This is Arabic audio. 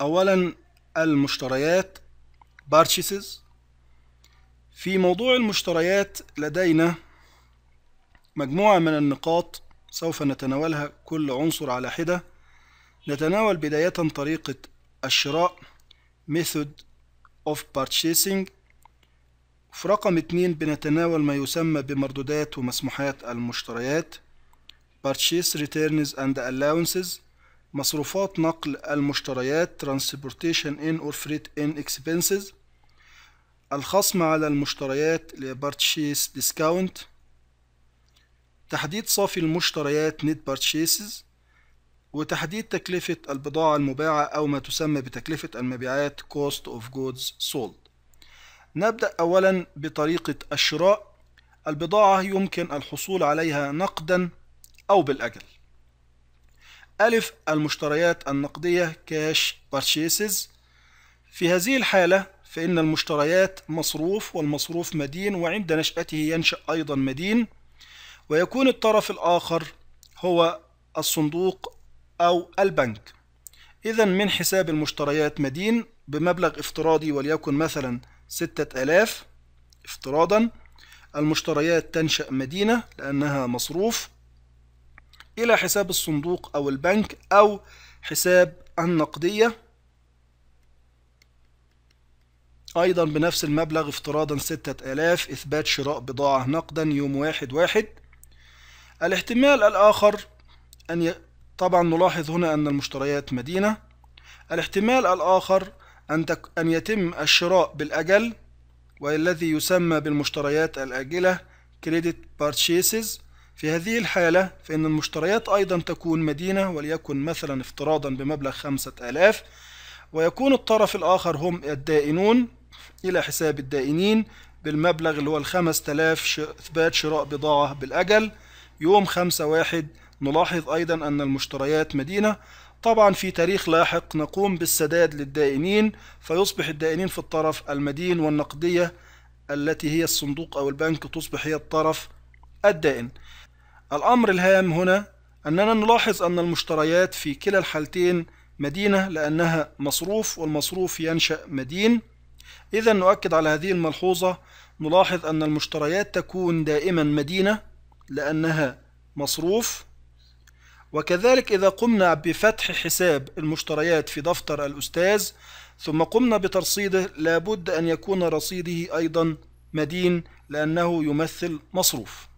أولا المشتريات purchases في موضوع المشتريات لدينا مجموعة من النقاط سوف نتناولها كل عنصر على حدة نتناول بداية طريقة الشراء method of purchasing في رقم اتنين بنتناول ما يسمى بمردودات ومسموحات المشتريات purchase returns and allowances مصروفات نقل المشتريات transportation in or freight in expenses الخصم على المشتريات purchase discount تحديد صافي المشتريات net purchases وتحديد تكلفة البضاعة المباعة أو ما تسمى بتكلفة المبيعات cost of goods sold نبدأ أولا بطريقة الشراء البضاعة يمكن الحصول عليها نقدا أو بالأجل ألف المشتريات النقدية كاش purchases في هذه الحالة فإن المشتريات مصروف والمصروف مدين وعند نشأته ينشأ أيضا مدين ويكون الطرف الآخر هو الصندوق أو البنك إذا من حساب المشتريات مدين بمبلغ افتراضي وليكن مثلا ستة آلاف افتراضا المشتريات تنشأ مدينة لأنها مصروف إلى حساب الصندوق أو البنك أو حساب النقدية أيضا بنفس المبلغ افتراضا 6000 إثبات شراء بضاعة نقدا يوم واحد واحد الاحتمال الآخر أن ي... طبعا نلاحظ هنا أن المشتريات مدينة الاحتمال الآخر أن, تك... أن يتم الشراء بالأجل والذي يسمى بالمشتريات الآجلة credit purchases في هذه الحالة فإن المشتريات أيضا تكون مدينة وليكن مثلا افتراضا بمبلغ خمسة آلاف ويكون الطرف الآخر هم الدائنون إلى حساب الدائنين بالمبلغ اللي هو الخمس تلاف إثبات شراء بضاعة بالأجل يوم خمسة واحد نلاحظ أيضا أن المشتريات مدينة طبعا في تاريخ لاحق نقوم بالسداد للدائنين فيصبح الدائنين في الطرف المدين والنقدية التي هي الصندوق أو البنك تصبح هي الطرف الدائن الأمر الهام هنا أننا نلاحظ أن المشتريات في كلا الحالتين مدينة لأنها مصروف والمصروف ينشأ مدين إذا نؤكد على هذه الملحوظة نلاحظ أن المشتريات تكون دائما مدينة لأنها مصروف وكذلك إذا قمنا بفتح حساب المشتريات في دفتر الأستاذ ثم قمنا بترصيده لابد أن يكون رصيده أيضا مدين لأنه يمثل مصروف